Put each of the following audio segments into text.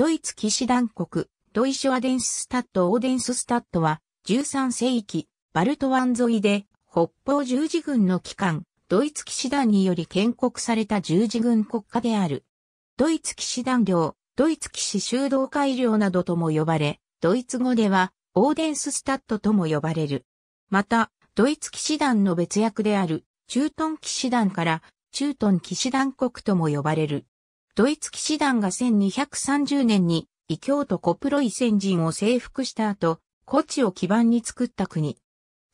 ドイツ騎士団国、ドイショアデンススタッド・オーデンススタッドは、13世紀、バルト湾沿いで、北方十字軍の機関、ドイツ騎士団により建国された十字軍国家である。ドイツ騎士団領、ドイツ騎士修道会領などとも呼ばれ、ドイツ語では、オーデンススタッドとも呼ばれる。また、ドイツ騎士団の別役である、駐屯騎士団から、駐屯騎士団国とも呼ばれる。ドイツ騎士団が1230年に異教徒コプロイ先人を征服した後、古地を基盤に作った国。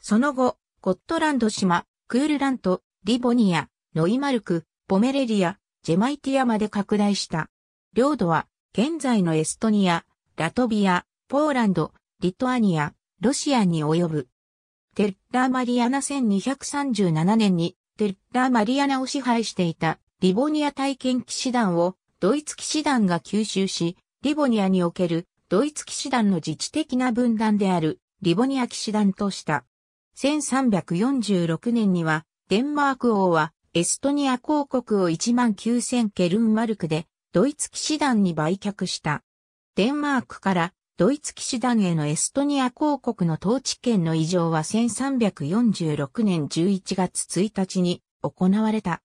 その後、ゴットランド島、クールラント、リボニア、ノイマルク、ポメレリア、ジェマイティアまで拡大した。領土は、現在のエストニア、ラトビア、ポーランド、リトアニア、ロシアに及ぶ。テッラーマリアナ1237年にテッラーマリアナを支配していたリボニア体験騎士団をドイツ騎士団が吸収し、リボニアにおけるドイツ騎士団の自治的な分断であるリボニア騎士団とした。1346年にはデンマーク王はエストニア公国を1万9000ケルンマルクでドイツ騎士団に売却した。デンマークからドイツ騎士団へのエストニア公国の統治権の移譲は1346年11月1日に行われた。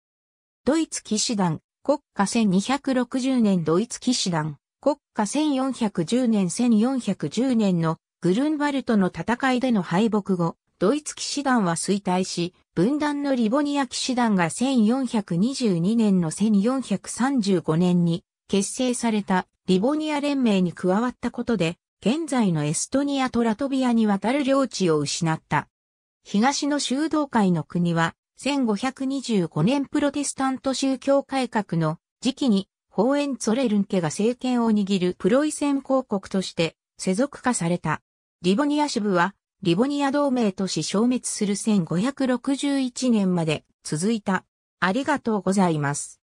ドイツ騎士団、国家1260年ドイツ騎士団、国家1410年1410年のグルンバルトの戦いでの敗北後、ドイツ騎士団は衰退し、分断のリボニア騎士団が1422年の1435年に結成されたリボニア連盟に加わったことで、現在のエストニアとラトビアに渡る領地を失った。東の修道会の国は1525年プロテスタント宗教改革の時期にホーエンツォレルン家が政権を握るプロイセン公国として世俗化された。リボニア支部はリボニア同盟とし消滅する1561年まで続いた。ありがとうございます。